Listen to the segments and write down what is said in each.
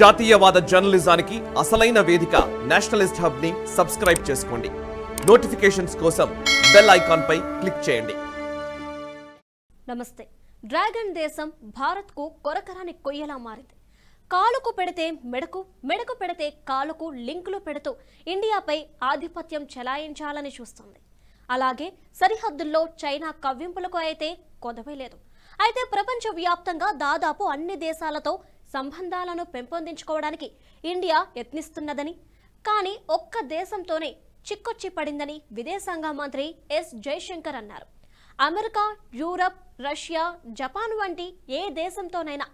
జాతీయవాద జర్నలిజానికి అసలైన వేదిక నేషనలిస్ట్ హబ్ ని సబ్స్క్రైబ్ చేసుకోండి నోటిఫికేషన్స్ కోసం బెల్ ఐకాన్ పై క్లిక్ చేయండి నమస్తే డ్రాగన్ దేశం భారత్కు కొరకరాని కొయ్యలా మారింది కాలుకు పెడితే మెడకు మెడకు పెడితే కాలుకు లింకులు పెడుతూ ఇండియాపై ఆధిపత్యం చెలాయించాలని చూస్తుంది అలాగే సరిహద్దుల్లో చైనా కవ్వింపులకు అయితే కొదవే లేదు అయితే ప్రపంచవ్యాప్తంగా దాదాపు అన్ని దేశాలతో సంబంధాలను పెంపొందించుకోవడానికి ఇండియా యత్నిస్తున్నదని కానీ ఒక్క దేశంతోనే చిక్కొచ్చి పడిందని విదేశాంగ మంత్రి ఎస్ జయశంకర్ అన్నారు అమెరికా యూరప్ రష్యా జపాన్ వంటి ఏ దేశంతోనైనా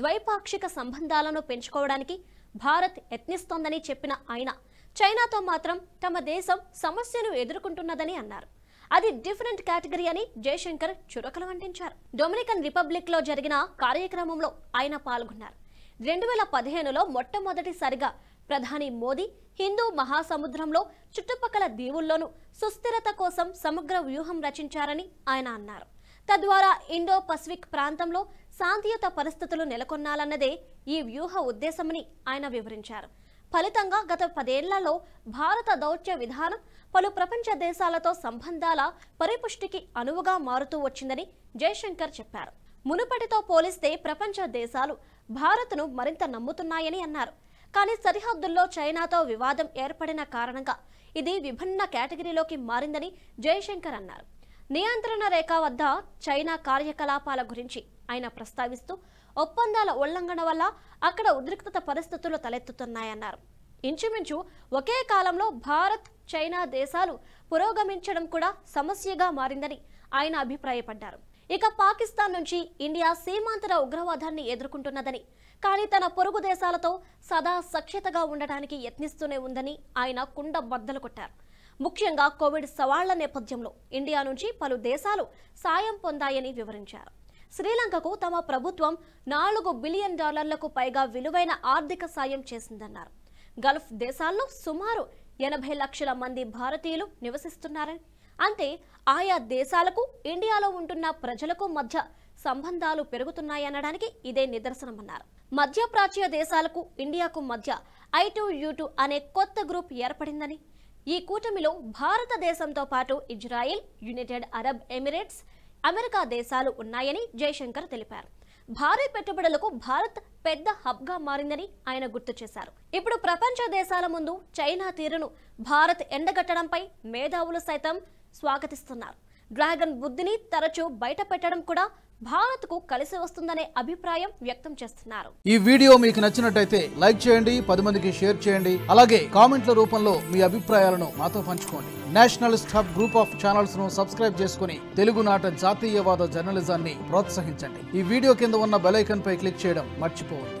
ద్వైపాక్షిక సంబంధాలను పెంచుకోవడానికి భారత్ యత్నిస్తోందని చెప్పిన ఆయన చైనాతో మాత్రం తమ దేశం సమస్యను ఎదుర్కొంటున్నదని అన్నారు అది డిఫరెంట్ కేటగిరీ అని జయశంకర్ చురకలు వంటించారు డొమినికన్ రిపబ్లిక్ లో జరిగిన కార్యక్రమంలో ఆయన పాల్గొన్నారు రెండు వేల పదిహేనులో మొట్టమొదటిసారిగా ప్రధాని మోదీ హిందూ మహాసముద్రంలో చుట్టుపక్కల దీవుల్లోనూ సుస్థిరత కోసం సమగ్ర వ్యూహం రచించారని ఆయన అన్నారు తద్వారా ఇండో పసిఫిక్ ప్రాంతంలో శాంతియుత పరిస్థితులు నెలకొన్నాలన్నదే ఈ వ్యూహ ఉద్దేశమని ఆయన వివరించారు ఫలితంగా గత పదేళ్లలో భారత దౌత్య విధానం పలు ప్రపంచ దేశాలతో సంబంధాల పరిపుష్టికి అనువుగా మారుతూ వచ్చిందని జయశంకర్ చెప్పారు మునుపటితో పోలిస్తే ప్రపంచ దేశాలు భారత్ను మరింత నమ్ముతున్నాయని అన్నారు కానీ సరిహద్దుల్లో చైనాతో వివాదం ఏర్పడిన కారణంగా ఇది విభిన్న కేటగిరీలోకి మారిందని జయశంకర్ అన్నారు నియంత్రణ రేఖ వద్ద చైనా కార్యకలాపాల గురించి ఆయన ప్రస్తావిస్తూ ఒప్పందాల ఉల్లంఘన వల్ల అక్కడ ఉద్రిక్తత పరిస్థితులు తలెత్తుతున్నాయన్నారు ఇంచుమించు ఒకే కాలంలో భారత్ చైనా దేశాలు పురోగమించడం కూడా సమస్యగా మారిందని ఆయన అభిప్రాయపడ్డారు ఇక పాకిస్తాన్ నుంచి ఇండియా సీమాంతర ఉగ్రవాదాన్ని ఎదుర్కొంటున్నదని కానీ తన పొరుగు దేశాలతో సదా సఖ్యతగా ఉండడానికి యత్నిస్తూనే ఉందని ఆయన కుండ బద్దలు కొట్టారు ముఖ్యంగా కోవిడ్ సవాళ్ల నేపథ్యంలో ఇండియా నుంచి పలు దేశాలు సాయం పొందాయని వివరించారు శ్రీలంకకు తమ ప్రభుత్వం నాలుగు బిలియన్ డాలర్లకు పైగా విలువైన ఆర్థిక సాయం చేసిందన్నారు గల్ఫ్ దేశాల్లో సుమారు ఎనభై లక్షల మంది భారతీయులు నివసిస్తున్నారని అంటే ఆయా దేశాలకు ఇండియాలో ఉంటున్న ప్రజలకు మధ్య సంబంధాలు పెరుగుతున్నాయనడానికి ఇదే నిదర్శనమన్నారు మధ్యప్రాచ్య దేశాలకు ఇండియాకు మధ్య ఐటు యూటు అనే కొత్త గ్రూప్ ఏర్పడిందని ఈ కూటమిలో భారతదేశంతో పాటు Israel United Arab Emirates America దేశాలు ఉన్నాయని జయశంకర్ తెలిపారు భారీ పెట్టుబడులకు భారత్ పెద్ద హబ్గా మారిందని ఆయన గుర్తు చేశారు ఇప్పుడు ప్రపంచ దేశాల ముందు చైనా తీరును భారత్ ఎండగట్టడంపై మేధావులు సైతం స్వాగతిస్తున్నారు డ్రాగన్ బుద్ధిని తరచూ బయట పెట్టడం కూడా భారత్కు కలిసి వస్తుందనే అభిప్రాయం వ్యక్తం చేస్తున్నారు ఈ వీడియో మీకు నచ్చినట్టయితే లైక్ చేయండి పది మందికి షేర్ చేయండి అలాగే కామెంట్ల రూపంలో మీ అభిప్రాయాలను మాతో పంచుకోండి national stop group of channels ను సబ్స్క్రైబ్ చేసుకుని తెలుగునాట జాతీయవాద జర్నలిజాన్ని ప్రోత్సహించండి ఈ వీడియో కింద ఉన్న బెలైకన్ పై క్లిక్ చేయడం మర్చిపోవద్దు